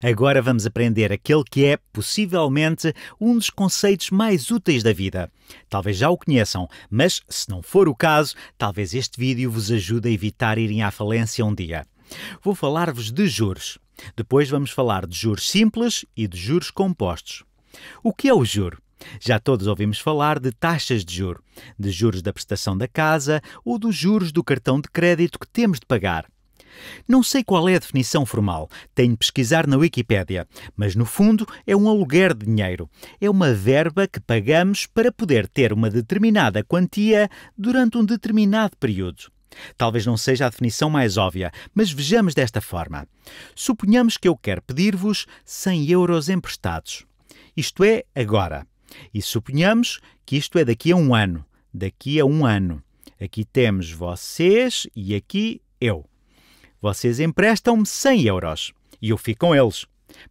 Agora vamos aprender aquele que é, possivelmente, um dos conceitos mais úteis da vida. Talvez já o conheçam, mas se não for o caso, talvez este vídeo vos ajude a evitar irem à falência um dia. Vou falar-vos de juros. Depois vamos falar de juros simples e de juros compostos. O que é o juro? Já todos ouvimos falar de taxas de juro, de juros da prestação da casa ou dos juros do cartão de crédito que temos de pagar. Não sei qual é a definição formal, tenho de pesquisar na Wikipédia, mas no fundo é um aluguer de dinheiro. É uma verba que pagamos para poder ter uma determinada quantia durante um determinado período. Talvez não seja a definição mais óbvia, mas vejamos desta forma. Suponhamos que eu quero pedir-vos 100 euros emprestados. Isto é agora. E suponhamos que isto é daqui a um ano. Daqui a um ano. Aqui temos vocês e aqui eu. Vocês emprestam-me 100 euros e eu fico com eles.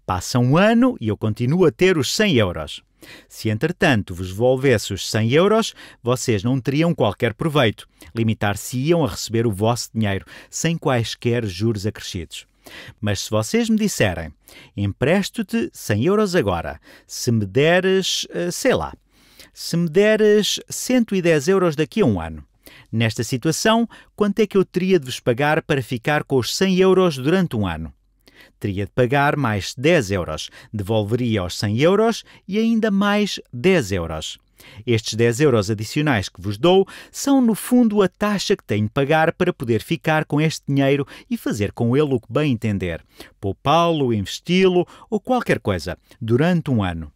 Passa um ano e eu continuo a ter os 100 euros. Se entretanto vos devolvesse os 100 euros, vocês não teriam qualquer proveito. Limitar-se-iam a receber o vosso dinheiro, sem quaisquer juros acrescidos. Mas se vocês me disserem, empresto-te 100 euros agora, se me deres, eh, sei lá, se me deres 110 euros daqui a um ano, Nesta situação, quanto é que eu teria de vos pagar para ficar com os 100 euros durante um ano? Teria de pagar mais 10 euros, devolveria os 100 euros e ainda mais 10 euros. Estes 10 euros adicionais que vos dou são, no fundo, a taxa que tenho de pagar para poder ficar com este dinheiro e fazer com ele o que bem entender, poupá-lo, investi-lo ou qualquer coisa, durante um ano.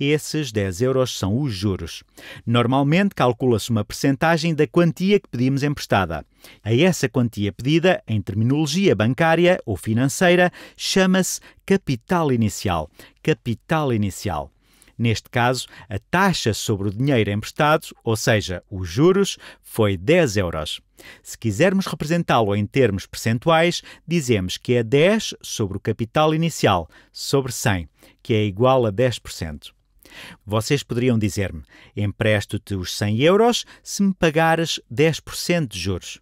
Esses 10 euros são os juros. Normalmente calcula-se uma percentagem da quantia que pedimos emprestada. A essa quantia pedida, em terminologia bancária ou financeira, chama-se capital inicial. Capital inicial. Neste caso, a taxa sobre o dinheiro emprestado, ou seja, os juros, foi 10 euros. Se quisermos representá-lo em termos percentuais, dizemos que é 10 sobre o capital inicial, sobre 100, que é igual a 10%. Vocês poderiam dizer-me: empresto-te os 100 euros se me pagares 10% de juros.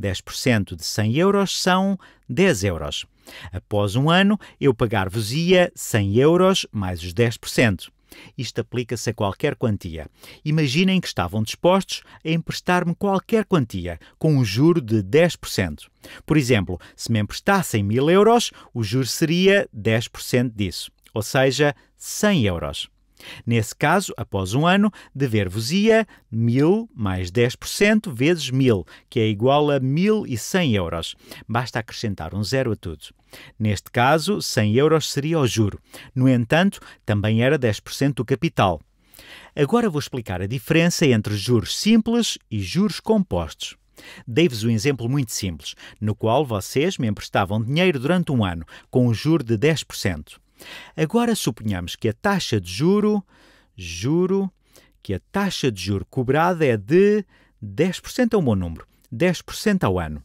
10% de 100 euros são 10 euros. Após um ano, eu pagar-vos-ia 100 euros mais os 10%. Isto aplica-se a qualquer quantia. Imaginem que estavam dispostos a emprestar-me qualquer quantia, com um juro de 10%. Por exemplo, se me emprestassem 1000 euros, o juro seria 10% disso, ou seja, 100 euros. Nesse caso, após um ano, dever-vos-ia 1.000 mais 10% vezes 1.000, que é igual a 1.100 euros. Basta acrescentar um zero a tudo. Neste caso, 100 euros seria o juro. No entanto, também era 10% do capital. Agora vou explicar a diferença entre juros simples e juros compostos. Dei-vos um exemplo muito simples, no qual vocês me emprestavam dinheiro durante um ano, com um juro de 10%. Agora suponhamos que a taxa de juro, juro, que a taxa de juro cobrada é de 10% é um bom número, 10% ao ano.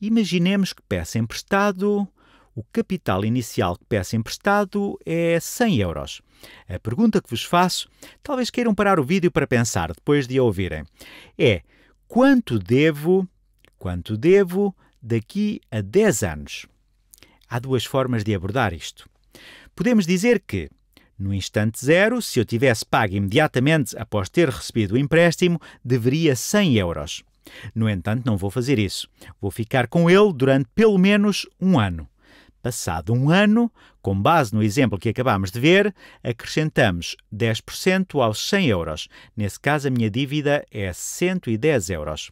Imaginemos que peça emprestado, o capital inicial que peça emprestado é 100 euros. A pergunta que vos faço, talvez queiram parar o vídeo para pensar depois de a ouvirem, é quanto devo, quanto devo daqui a 10 anos? Há duas formas de abordar isto. Podemos dizer que, no instante zero, se eu tivesse pago imediatamente após ter recebido o empréstimo, deveria 100 euros. No entanto, não vou fazer isso. Vou ficar com ele durante pelo menos um ano. Passado um ano, com base no exemplo que acabámos de ver, acrescentamos 10% aos 100 euros. Nesse caso, a minha dívida é 110 euros.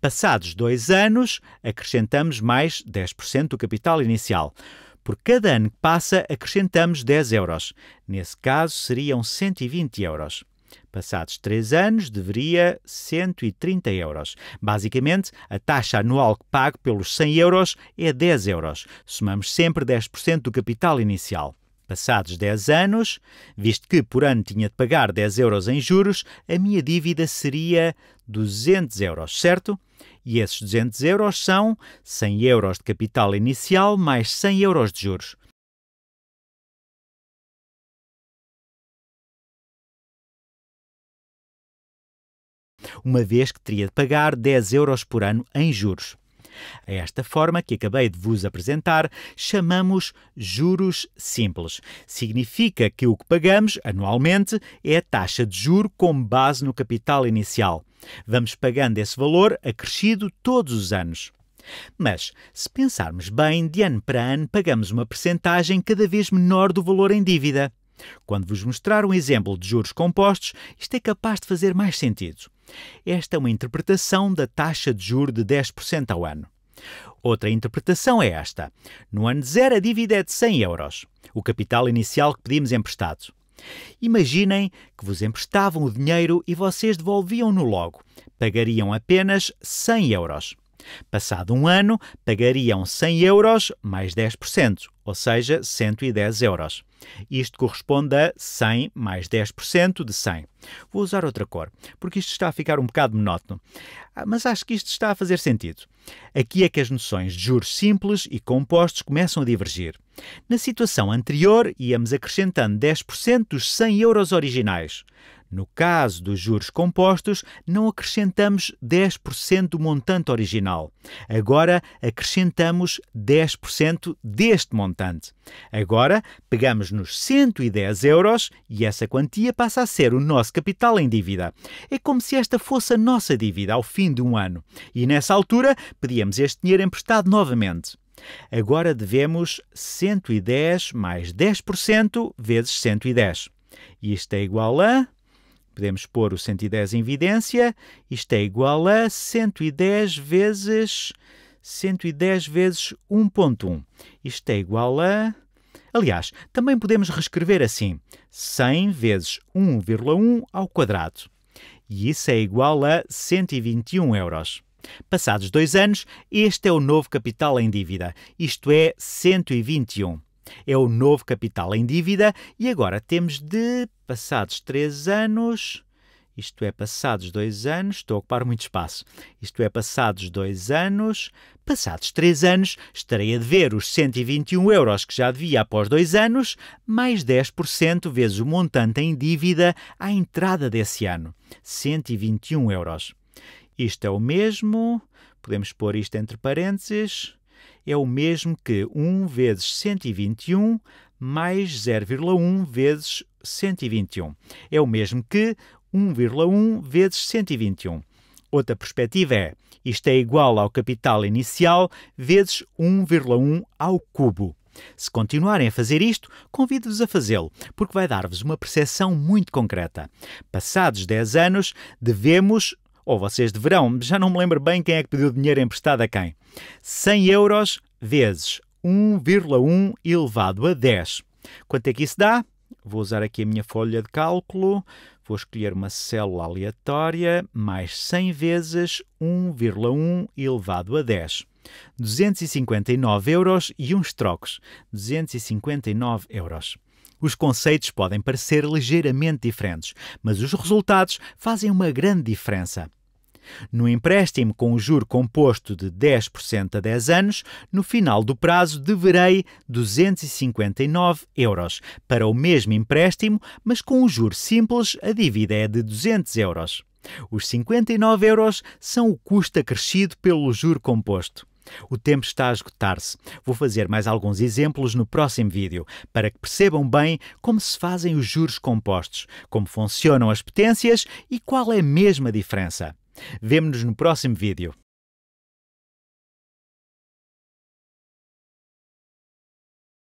Passados dois anos, acrescentamos mais 10% do capital inicial. Por cada ano que passa, acrescentamos 10 euros. Nesse caso, seriam 120 euros. Passados 3 anos, deveria 130 euros. Basicamente, a taxa anual que pago pelos 100 euros é 10 euros. Somamos sempre 10% do capital inicial. Passados 10 anos, visto que por ano tinha de pagar 10 euros em juros, a minha dívida seria 200 euros, certo? E esses 200 euros são 100 euros de capital inicial mais 100 euros de juros. Uma vez que teria de pagar 10 euros por ano em juros. A esta forma que acabei de vos apresentar chamamos juros simples. Significa que o que pagamos anualmente é a taxa de juro com base no capital inicial. Vamos pagando esse valor acrescido todos os anos. Mas, se pensarmos bem, de ano para ano pagamos uma percentagem cada vez menor do valor em dívida. Quando vos mostrar um exemplo de juros compostos, isto é capaz de fazer mais sentido. Esta é uma interpretação da taxa de juro de 10% ao ano. Outra interpretação é esta. No ano zero, a dívida é de 100 euros, o capital inicial que pedimos emprestado. Imaginem que vos emprestavam o dinheiro e vocês devolviam-no logo. Pagariam apenas 100 euros. Passado um ano, pagariam 100 euros mais 10%, ou seja, 110 euros. Isto corresponde a 100 mais 10% de 100. Vou usar outra cor, porque isto está a ficar um bocado monótono. Ah, mas acho que isto está a fazer sentido. Aqui é que as noções de juros simples e compostos começam a divergir. Na situação anterior, íamos acrescentando 10% dos 100 euros originais. No caso dos juros compostos, não acrescentamos 10% do montante original. Agora acrescentamos 10% deste montante. Agora pegamos nos 110 euros e essa quantia passa a ser o nosso capital em dívida. É como se esta fosse a nossa dívida ao fim de um ano. E nessa altura pedíamos este dinheiro emprestado novamente. Agora devemos 110 mais 10% vezes 110. Isto é igual a podemos pôr o 110 em evidência, isto é igual a 110 vezes 110 vezes 1.1. Isto é igual a Aliás, também podemos reescrever assim: 100 vezes 1,1 ao quadrado. E isso é igual a 121 euros. Passados dois anos, este é o novo capital em dívida, isto é, 121 é o novo capital em dívida e agora temos de, passados três anos, isto é, passados dois anos, estou a ocupar muito espaço, isto é, passados dois anos, passados três anos, estarei a dever os 121 euros que já devia após dois anos, mais 10% vezes o montante em dívida à entrada desse ano, 121 euros. Isto é o mesmo, podemos pôr isto entre parênteses, é o mesmo que 1 vezes 121 mais 0,1 vezes 121. É o mesmo que 1,1 vezes 121. Outra perspectiva é isto é igual ao capital inicial vezes 1,1 ao cubo. Se continuarem a fazer isto, convido-vos a fazê-lo, porque vai dar-vos uma percepção muito concreta. Passados 10 anos, devemos ou vocês deverão, já não me lembro bem quem é que pediu dinheiro emprestado a quem. 100 euros vezes 1,1 elevado a 10. Quanto é que isso dá? Vou usar aqui a minha folha de cálculo, vou escolher uma célula aleatória, mais 100 vezes 1,1 elevado a 10. 259 euros e uns trocos. 259 euros. Os conceitos podem parecer ligeiramente diferentes, mas os resultados fazem uma grande diferença. No empréstimo com o juro composto de 10% a 10 anos, no final do prazo deverei 259 euros. Para o mesmo empréstimo, mas com o juro simples, a dívida é de 200 euros. Os 59 euros são o custo acrescido pelo juro composto. O tempo está a esgotar-se. Vou fazer mais alguns exemplos no próximo vídeo, para que percebam bem como se fazem os juros compostos, como funcionam as potências e qual é mesmo a diferença. Vemo-nos no próximo vídeo.